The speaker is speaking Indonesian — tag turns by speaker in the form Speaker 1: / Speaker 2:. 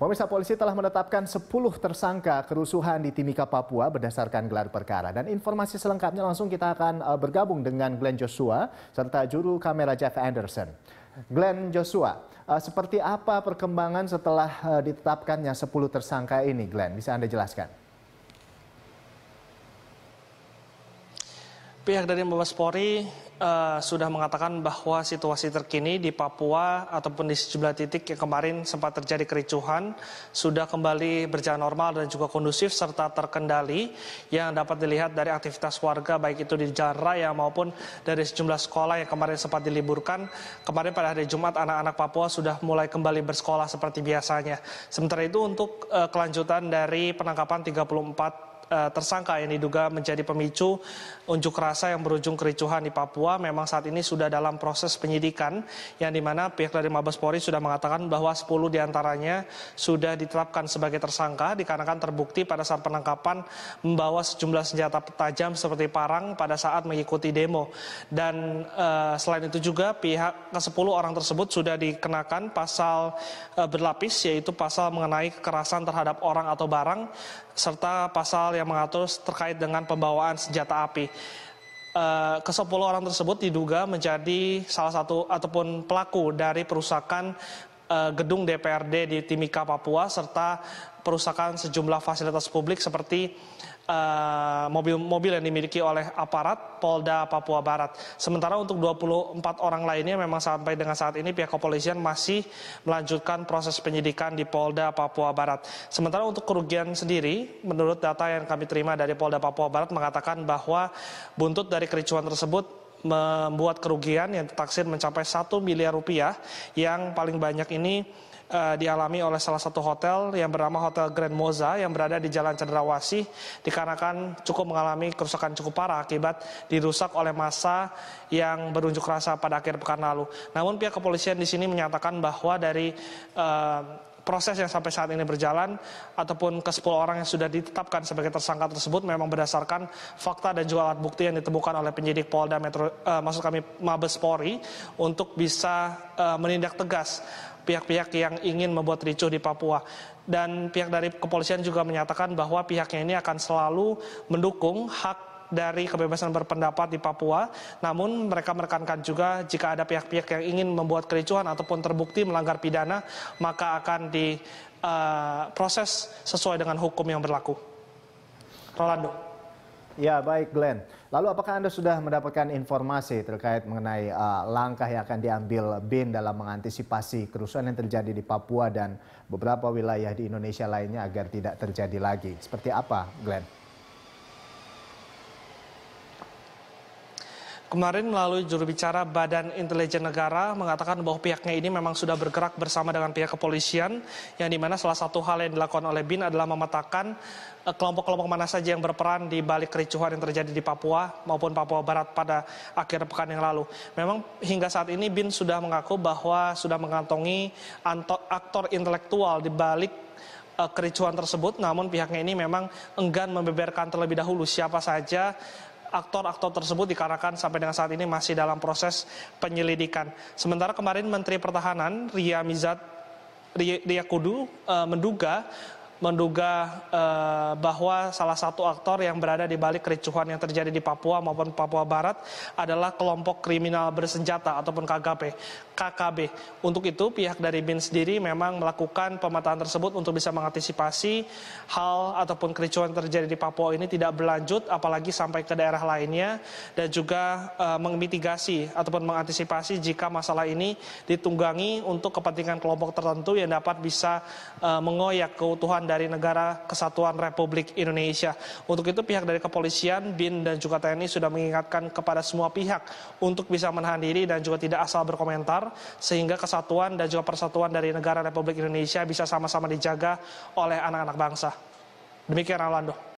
Speaker 1: Pemirsa polisi telah menetapkan 10 tersangka kerusuhan di Timika, Papua berdasarkan gelar perkara. Dan informasi selengkapnya langsung kita akan eh, bergabung dengan Glenn Joshua serta juru kamera Jeff Anderson. Glenn Joshua, eh, seperti apa perkembangan setelah eh, ditetapkannya 10 tersangka ini Glenn? Bisa Anda jelaskan?
Speaker 2: Pihak dari Mabes Polri uh, sudah mengatakan bahwa situasi terkini di Papua ataupun di sejumlah titik yang kemarin sempat terjadi kericuhan sudah kembali berjalan normal dan juga kondusif serta terkendali yang dapat dilihat dari aktivitas warga baik itu di jalan raya maupun dari sejumlah sekolah yang kemarin sempat diliburkan. Kemarin pada hari Jumat anak-anak Papua sudah mulai kembali bersekolah seperti biasanya. Sementara itu untuk uh, kelanjutan dari penangkapan 34 Eh, tersangka yang diduga menjadi pemicu unjuk rasa yang berujung kericuhan di Papua memang saat ini sudah dalam proses penyidikan yang dimana pihak dari Mabes Polri sudah mengatakan bahwa 10 diantaranya sudah ditetapkan sebagai tersangka dikarenakan terbukti pada saat penangkapan membawa sejumlah senjata tajam seperti parang pada saat mengikuti demo dan e, selain itu juga pihak ke-10 orang tersebut sudah dikenakan pasal e, berlapis yaitu pasal mengenai kekerasan terhadap orang atau barang serta pasal yang mengatur terkait dengan pembawaan senjata api. Eh, kesepuluh orang tersebut diduga menjadi salah satu ataupun pelaku dari perusakan Eh, gedung DPRD di Timika, Papua, serta perusakan sejumlah fasilitas publik seperti mobil-mobil eh, mobil yang dimiliki oleh aparat Polda Papua Barat. Sementara untuk 24 orang lainnya memang sampai dengan saat ini pihak kepolisian masih melanjutkan proses penyidikan di Polda Papua Barat. Sementara untuk kerugian sendiri, menurut data yang kami terima dari Polda Papua Barat mengatakan bahwa buntut dari kericuan tersebut membuat kerugian yang ditaksir mencapai 1 miliar rupiah yang paling banyak ini eh, dialami oleh salah satu hotel yang bernama Hotel Grand Moza yang berada di Jalan Cendrawasih dikarenakan cukup mengalami kerusakan cukup parah akibat dirusak oleh massa yang berunjuk rasa pada akhir pekan lalu. Namun pihak kepolisian di sini menyatakan bahwa dari uh, proses yang sampai saat ini berjalan ataupun ke 10 orang yang sudah ditetapkan sebagai tersangka tersebut memang berdasarkan fakta dan juga alat bukti yang ditemukan oleh penyidik Polda Metro eh, maksud kami Mabes Polri untuk bisa eh, menindak tegas pihak-pihak yang ingin membuat ricuh di Papua. Dan pihak dari kepolisian juga menyatakan bahwa pihaknya ini akan selalu mendukung hak dari kebebasan berpendapat di Papua. Namun mereka merekankan juga jika ada pihak-pihak yang ingin membuat kericuhan ataupun terbukti melanggar pidana, maka akan diproses eh, uh, sesuai dengan hukum yang berlaku. Rolando.
Speaker 1: Ya, baik Glenn. Lalu apakah Anda sudah mendapatkan informasi terkait mengenai uh, langkah yang akan diambil BIN dalam mengantisipasi kerusuhan yang terjadi di Papua dan beberapa wilayah di Indonesia lainnya agar tidak terjadi lagi? Seperti apa, Glenn?
Speaker 2: Kemarin melalui jurubicara Badan Intelijen Negara mengatakan bahwa pihaknya ini memang sudah bergerak bersama dengan pihak kepolisian yang dimana salah satu hal yang dilakukan oleh BIN adalah memetakan eh, kelompok-kelompok mana saja yang berperan di balik kericuhan yang terjadi di Papua maupun Papua Barat pada akhir pekan yang lalu. Memang hingga saat ini BIN sudah mengaku bahwa sudah mengantongi aktor intelektual di balik eh, kericuhan tersebut namun pihaknya ini memang enggan membeberkan terlebih dahulu siapa saja aktor-aktor tersebut dikarenakan sampai dengan saat ini masih dalam proses penyelidikan. Sementara kemarin Menteri Pertahanan Ria Mizat Ria Kudu e, menduga menduga eh, bahwa salah satu aktor yang berada di balik kericuhan yang terjadi di Papua maupun Papua Barat adalah kelompok kriminal bersenjata ataupun KKP. KKB. Untuk itu pihak dari BIN sendiri memang melakukan pemetaan tersebut untuk bisa mengantisipasi hal ataupun kericuan terjadi di Papua ini tidak berlanjut apalagi sampai ke daerah lainnya dan juga e, memitigasi ataupun mengantisipasi jika masalah ini ditunggangi untuk kepentingan kelompok tertentu yang dapat bisa e, mengoyak keutuhan dari negara kesatuan Republik Indonesia. Untuk itu pihak dari kepolisian, BIN dan juga TNI sudah mengingatkan kepada semua pihak untuk bisa menahan diri dan juga tidak asal berkomentar sehingga kesatuan dan juga persatuan dari negara Republik Indonesia bisa sama-sama dijaga oleh anak-anak bangsa. Demikian Rolando.